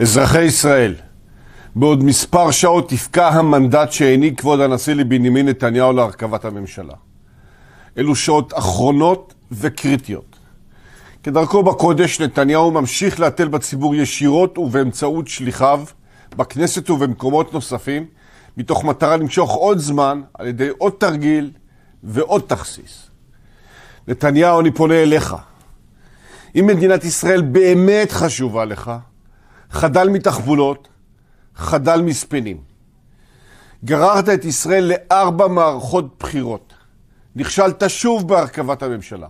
אזרחי ישראל, בעוד מספר שעות יפקע המנדט שהעניק כבוד הנשיא לבנימין נתניהו להרכבת הממשלה. אלו שעות אחרונות וקריטיות. כדרכו בקודש, נתניהו ממשיך להתל בציבור ישירות ובאמצעות שליחיו, בכנסת ובמקומות נוספים, מתוך מטרה למשוך עוד זמן על ידי עוד תרגיל ועוד תכסיס. נתניהו, אני פונה אליך. אם מדינת ישראל באמת חשובה לך, חדל מתחבולות, חדל מספנים. גררת את ישראל לארבע מערכות בחירות. נכשלת שוב בהרכבת הממשלה.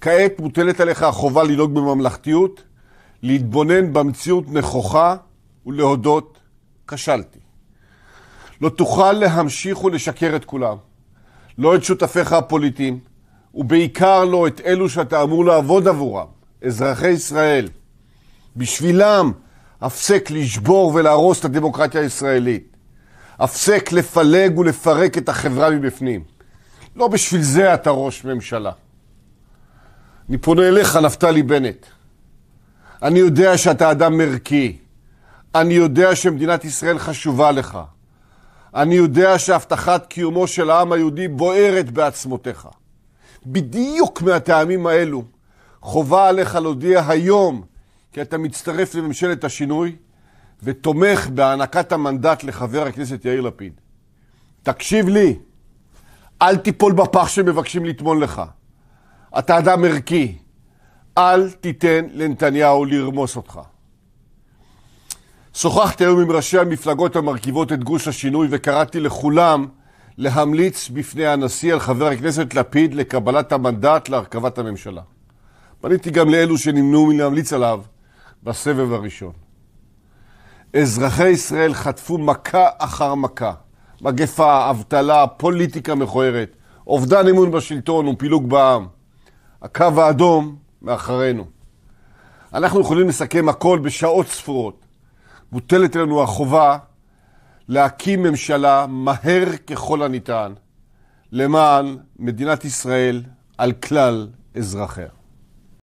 כעת מוטלת עליך החובה לנהוג בממלכתיות, להתבונן במציאות נכוחה ולהודות, כשלתי. לא תוכל להמשיך ולשקר את כולם, לא את שותפיך הפוליטיים, ובעיקר לא את אלו שאתה אמור לעבוד עבורם, אזרחי ישראל. בשבילם הפסק לשבור ולהרוס את הדמוקרטיה הישראלית. הפסק לפלג ולפרק את החברה מבפנים. לא בשביל זה אתה ראש ממשלה. אני פונה אליך, נפתלי בנט. אני יודע שאתה אדם ערכי. אני יודע שמדינת ישראל חשובה לך. אני יודע שהבטחת קיומו של העם היהודי בוערת בעצמותיך. בדיוק מהטעמים האלו חובה עליך להודיע היום כי אתה מצטרף לממשלת השינוי ותומך בהענקת המנדט לחבר הכנסת יאיר לפיד. תקשיב לי, אל תיפול בפח שמבקשים לטמון לך. אתה אדם ערכי. אל תיתן לנתניהו לרמוס אותך. שוחחתי היום עם ראשי המפלגות המרכיבות את גוש השינוי וקראתי לכולם להמליץ בפני הנשיא על חבר הכנסת לפיד לקבלת המנדט להרכבת הממשלה. פניתי גם לאלו שנמנעו מלהמליץ עליו בסבב הראשון. אזרחי ישראל חטפו מכה אחר מכה. מגפה, אבטלה, פוליטיקה מכוערת, אובדן אמון בשלטון ופילוג בעם. הקו האדום מאחרינו. אנחנו יכולים לסכם הכל בשעות ספורות. מוטלת עלינו החובה להקים ממשלה מהר ככל הניתן למען מדינת ישראל על כלל אזרחיה.